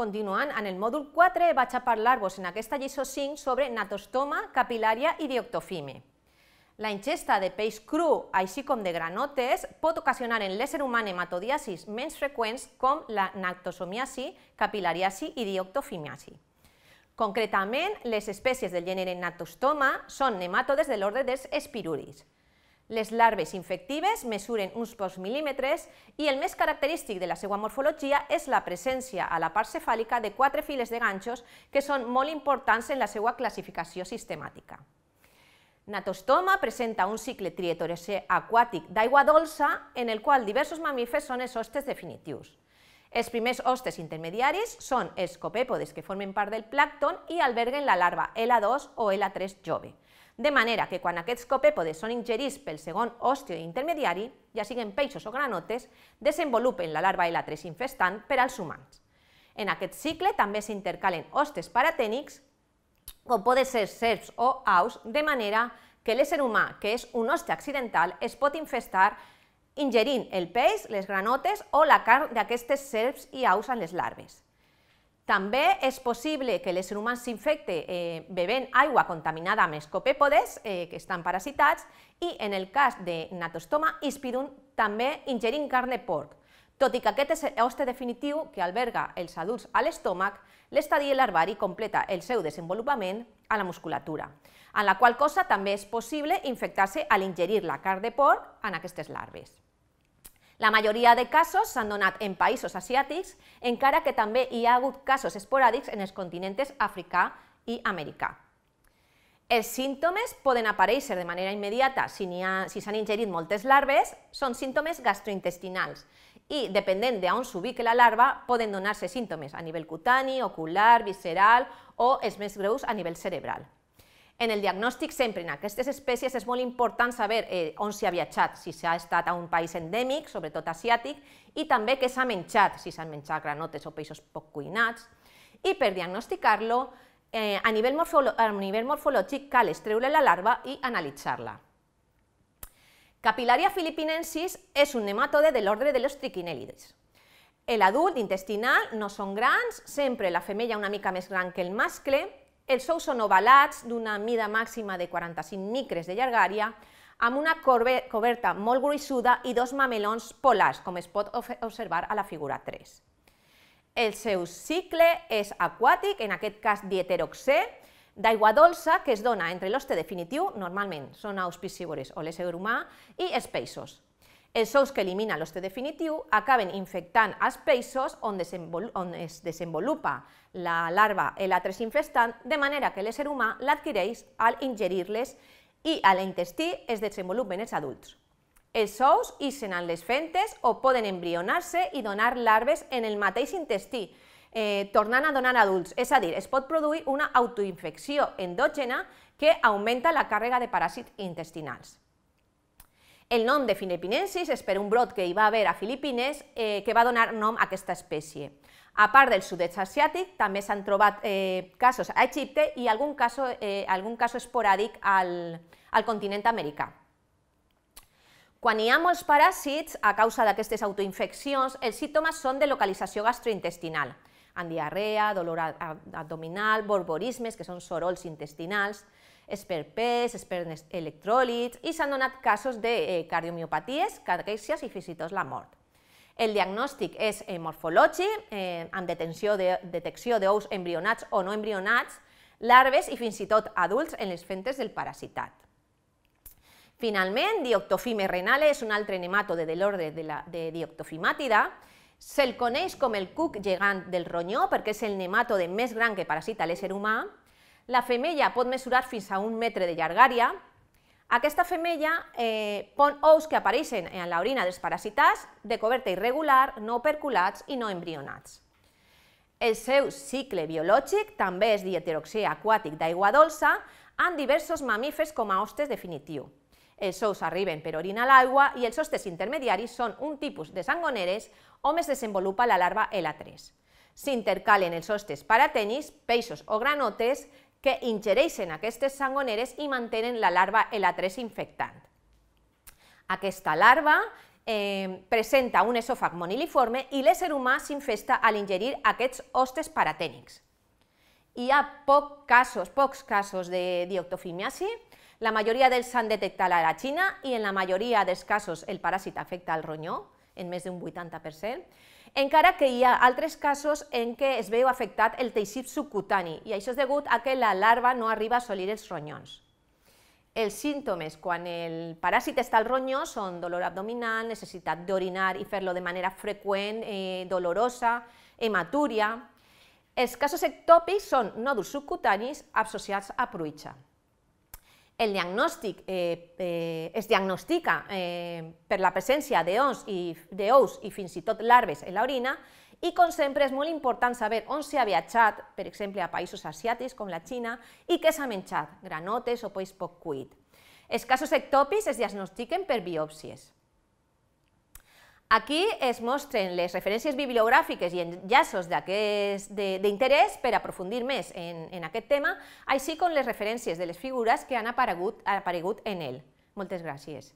Continuant, en el mòdul 4 vaig a parlar-vos en aquesta lliçó 5 sobre natostoma, capilària i dioctofime. La ingesta de peix cru, així com de granotes, pot ocasionar en l'ésser humà hematodiasis menys freqüents com la nactosomiasi, capilariasi i dioctofimiasi. Concretament, les espècies del gènere natostoma són nematodes de l'ordre dels espiruris. Les larves infectives mesuren uns pocs mil·límetres i el més característic de la seva morfologia és la presència a la part cefàlica de quatre files de ganxos que són molt importants en la seva classificació sistemàtica. Natostoma presenta un cicle trietorecè aquàtic d'aigua dolça en el qual diversos mamífers són els hostes definitius. Els primers hostes intermediaris són els copèpodes que formen part del plàcton i alberguen la larva L2 o L3 jove de manera que quan aquests copèpodes són ingerits pel segon hòstio intermediari, ja siguin peixos o granotes, desenvolupen la larva L3 infestant per als humans. En aquest cicle també s'intercalen hostes paratènics, com poden ser serps o aus, de manera que l'ésser humà, que és un hoste accidental, es pot infestar ingerint el peix, les granotes o la carn d'aquestes serps i aus en les larves. També és possible que l'ésser humà s'infecte eh, bevent aigua contaminada amb escopèpodes, eh, que estan parasitats, i en el cas de natostoma hispidum, també ingerint carn de porc. Tot i que aquest és l'hoste definitiu que alberga els adults a l'estómac, l'estadi larvari completa el seu desenvolupament a la musculatura, en la qual cosa també és possible infectar-se a l'ingerir la carn de porc en aquestes larves. La majoria de casos s'han donat en països asiàtics, encara que també hi ha hagut casos esporàdics en els continents africà i americà. Els símptomes poden aparèixer de manera immediata si s'han si ingerit moltes larves, són símptomes gastrointestinals i, dependent d'on s'ubique la larva, poden donar-se símptomes a nivell cutani, ocular, visceral o els més greus a nivell cerebral. En el diagnòstic sempre en aquestes espècies és molt important saber eh, on s'ha viatjat, si s'ha estat a un país endèmic, sobretot asiàtic, i també què s'ha menjat, si s'han menjat granotes o peixos poc cuinats. I per diagnosticar-lo, eh, a, nivell a nivell morfològic cal extreure la larva i analitzar-la. Capillaria filipinensis és un nematode de l'ordre de los triquinèlides. L'adult intestinal no són grans, sempre la femella una mica més gran que el mascle, els ous són ovalats, d'una mida màxima de 45 micres de llargària, amb una coberta molt gruixuda i dos mamelons polars, com es pot observar a la figura 3. El seu cicle és aquàtic, en aquest cas dieteroxè, d'aigua dolça que es dona entre l'hoste definitiu, normalment són aus piscívores o l'ésser humà, i els peixos. Els ous que elimina l'hoste definitiu acaben infectant els peixos on, on es desenvolupa la larva L3 infestant, de manera que l'ésser humà l'adquireix al ingerir-les i a l'intestí es desenvolupen els adults. Els ous ixen en les fentes o poden embrionar-se i donar larves en el mateix intestí, eh, tornant a donar adults. És a dir, es pot produir una autoinfecció endògena que augmenta la càrrega de paràsits intestinals. El nom de Filipinensis és per un brot que hi va haver a Filipines eh, que va donar nom a aquesta espècie. A part del sud-est asiàtic, també s'han trobat eh, casos a Egipte i algun cas eh, algun caso esporàdic al, al continent americà. Quan hi ha molts paràsits, a causa d'aquestes autoinfeccions, els símptomes són de localització gastrointestinal, amb diarrea, dolor abdominal, borborismes, que són sorolls intestinals, és per pes, és per electròlits i s'han donat casos de eh, cardiomiopaties, caquèxies i fins i tot la mort. El diagnòstic és eh, morfològic, eh, amb detenció de, detecció d'ous embrionats o no embrionats, larves i fins i tot adults en les fentes del parasitat. Finalment, dioctofime renale és un altre nematode de l'ordre de, la, de dioctofimàtida. Se'l coneix com el cuc gegant del ronyó perquè és el nematode més gran que parasita l'ésser humà la femella pot mesurar fins a un metre de llargària. Aquesta femella eh, pon ous que apareixen en l'orina dels parasitats de coberta irregular, no perculats i no embrionats. El seu cicle biològic també és dieteroxia aquàtic d'aigua dolça amb diversos mamífers com a hostes definitiu. Els ous arriben per orina a l'aigua i els hostes intermediaris són un tipus de sangoneres on es desenvolupa la larva L3. S'intercalen els hostes paratenis, peixos o granotes que ingereixen aquestes sangoneres i mantenen la larva l 3 infectant. Aquesta larva eh, presenta un esòfag moniliforme i l'ésser humà s'infesta a l'ingerir aquests hostes paratènics. Hi ha poc casos, pocs casos de dioctofimiasi, la majoria dels s'han detectat a la Xina i en la majoria dels casos el paràsit afecta al ronyó, en més d'un 80%, encara que hi ha altres casos en què es veu afectat el teixit subcutani i això és degut a que la larva no arriba a assolir els ronyons. Els símptomes quan el paràsit està al ronyó són dolor abdominal, necessitat d'orinar i fer-lo de manera freqüent, eh, dolorosa, hematúria... Els casos ectòpics són nòduls subcutanis associats a pruitxa el diagnòstic eh, eh, es diagnostica eh, per la presència d'ous i, i fins i tot larves en l'orina, i com sempre és molt important saber on s'ha viatjat, per exemple a països asiàtics com la Xina, i què s'ha menjat, granotes o peix poc cuit. Els casos ectòpics es diagnostiquen per biòpsies. Aquí es mostren les referències bibliogràfiques i enllaços d'interès per aprofundir més en, en aquest tema, així com les referències de les figures que han aparegut, han aparegut en ell. Moltes gràcies.